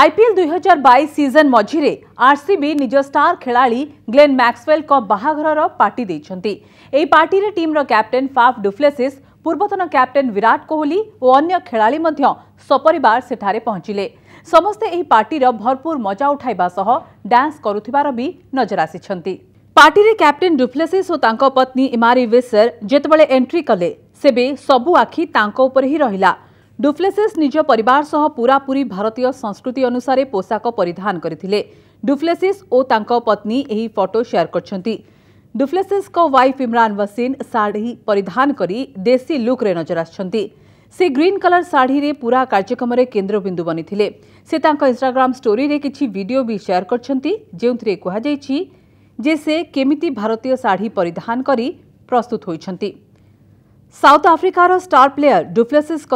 IPL ଦୁଇ ହଜାର ବାଇଶ ସିଜନ ମଝିରେ ଆର୍ସିବି ନିଜ ଷ୍ଟାର ଖେଳାଳି ଗ୍ଲେନ୍ ମ୍ୟାକ୍ସୱେଲଙ୍କ ବାହାଘରର ପାର୍ଟି ଦେଇଛନ୍ତି ଏହି ପାର୍ଟିରେ ଟିମ୍ର କ୍ୟାପ୍ଟେନ୍ ଫାଫ୍ ଡୁପ୍ଲେସିସ୍ ପୂର୍ବତନ କ୍ୟାପ୍ଟେନ୍ ବିରାଟ କୋହଲି ଓ ଅନ୍ୟ ଖେଳାଳି ମଧ୍ୟ ସପରିବାର ସେଠାରେ ପହଞ୍ଚିଲେ ସମସ୍ତେ ଏହି ପାର୍ଟିର ଭରପୁର ମଜା ଉଠାଇବା ସହ ଡ୍ୟାନ୍ସ କରୁଥିବାର ବି ନଜର ଆସିଛନ୍ତି ପାର୍ଟିରେ କ୍ୟାପ୍ଟେନ୍ ଡୁପ୍ଲେସିସ୍ ଓ ତାଙ୍କ ପତ୍ନୀ ଇମାରି ୱିସର ଯେତେବେଳେ ଏଣ୍ଟ୍ରି କଲେ ସେବେ ସବୁ ଆଖି ତାଙ୍କ ଉପରେ ହିଁ ରହିଲା डुफ्लेसिस निज पर सह पूरापूरी भारतीय संस्कृति अनुसार पोशाक परिधान करते डुफ्लेसिस और पत्नी एक फटो सेयार कर डुफ्लेसिस वाइफ इम्रान वसीन शाढ़ी परिधान कर देशी लुक रे नजर से ग्रीन कलर शाढ़ी रे पूरा कार्यक्रम केन्द्रबिंदु बनी से इनग्राम स्टोरी रे किसी वीडियो भी शेयर करो कमि भारतीय शाढ़ी परिधान कर प्रस्तुत होती साउथ आफ्रिकार स्टार प्लेयर डुफ्लेसीस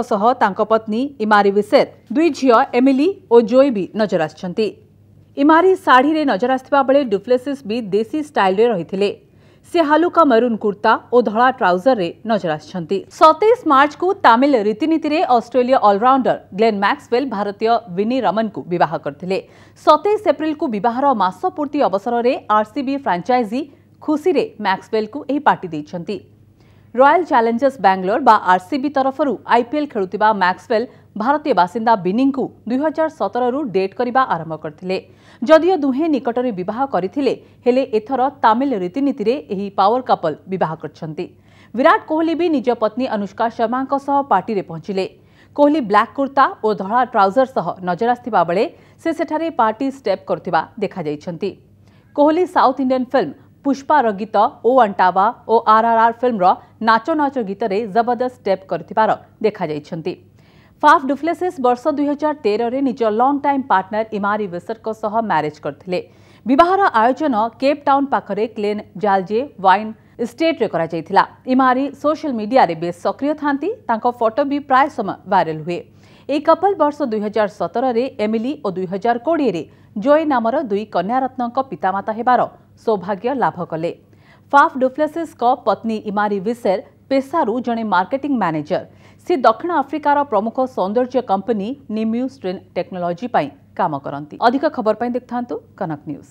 पत्नी इमारी विसेत दुई झी एमिली और जोई भी नजर आमारी शाढ़ी में नजर आसवाबले डुफ्लेसीस भी देसी स्टाइल रही से हालुका मरून कुर्ता और धला ट्राउजर रे नजर आतईस मार्च को तामिल रीतनीति अस्ट्रेलिया अलराउंडर ग्लेन मैक्सवेल भारतीय विनी रमन को बहुत करते सतैश एप्रिल को बहार मसपूर्ति अवसर में आरसीबी फ्रांचाइजी खुशी मैक्सवेल को यह पार्टी ରୟାଲ ଚ୍ୟାଲେଞ୍ଜର୍ସ ବାଙ୍ଗାଲୋର ବା ଆର୍ସିବି ତରଫରୁ ଆଇପିଏଲ୍ ଖେଳୁଥିବା ମ୍ୟାକ୍ସୱେଲ୍ ଭାରତୀୟ ବାସିନ୍ଦା ବିନିଙ୍କୁ ଦୁଇହଜାର ସତରରୁ ଡେଟ୍ କରିବା ଆରମ୍ଭ କରିଥିଲେ ଯଦିଓ ଦୁହେଁ ନିକଟରେ ବିବାହ କରିଥିଲେ ହେଲେ ଏଥର ତାମିଲ ରୀତିନୀତିରେ ଏହି ପାୱାର କପଲ୍ ବିବାହ କରିଛନ୍ତି ବିରାଟ କୋହଲି ବି ନିଜ ପତ୍ନୀ ଅନୁଷ୍କା ଶର୍ମାଙ୍କ ସହ ପାର୍ଟିରେ ପହଞ୍ଚିଲେ କୋହଲି ବ୍ଲାକ୍ କୁର୍ତ୍ତା ଓ ଧଳା ଟ୍ରାଉଜର ସହ ନଜର ଆସିଥିବା ବେଳେ ସେ ସେଠାରେ ପାର୍ଟି ଷ୍ଟେପ୍ କରୁଥିବା ଦେଖାଯାଇଛନ୍ତି କୋହଲି ସାଉଥ୍ ଇଣ୍ଡିଆନ୍ ଫିଲ୍ମ ପୁଷ୍ପାର ଗୀତ ଓ ଅଣ୍ଟାବା ଓ ଆର୍ଆର୍ଆର୍ ଫିଲ୍ମର ନାଚ ନାଚ ଗୀତରେ ଜବରଦସ୍ତ ଷ୍ଟେପ୍ କରିଥିବାର ଦେଖାଯାଇଛନ୍ତି ফাফ ডুপ্লেসিস বর্ষ দুই হাজার তেরের নিজ লং টাইম পার্টনর ইমারি বিসরক সহ ম্যারেজ করে বহর আয়োজন কেপ টাউন পাখে ক্লেন জালজে ওয়াইন ষ্টেট্রে করা ইমারি সোশিয়াল মিডিয়ায় বেশ সক্রিয় থাকে তাঁর ফটো বি প্রায় সময় ভাইরাল হুয়ে এই কপল বর্ষ দুই হাজার সতরের এমিলি ও দুই হাজার কোড়িয়ে জয় নামর দুই কন্যারত্নক পিতামাতা হবার ସୌଭାଗ୍ୟ ଲାଭ କଲେ ଫାଫ୍ ଡୁପ୍ଲେସିସ୍ଙ୍କ ପତ୍ନୀ ଇମାରି ବିସେର ପେସାରୁ ଜଣେ ମାର୍କେଟିଂ ମ୍ୟାନେଜର ସେ ଦକ୍ଷିଣ ଆଫ୍ରିକାର ପ୍ରମୁଖ ସୌନ୍ଦର୍ଯ୍ୟ କମ୍ପାନୀ ନିମ୍ୟୁ ଷ୍ଟ୍ରିନ୍ ଟେକ୍ନୋଲୋଜି ପାଇଁ କାମ କରନ୍ତି ଅଧିକ ଖବର ପାଇଁ ଦେଖୁଥାନ୍ତୁ କନକ ନ୍ୟୁଜ୍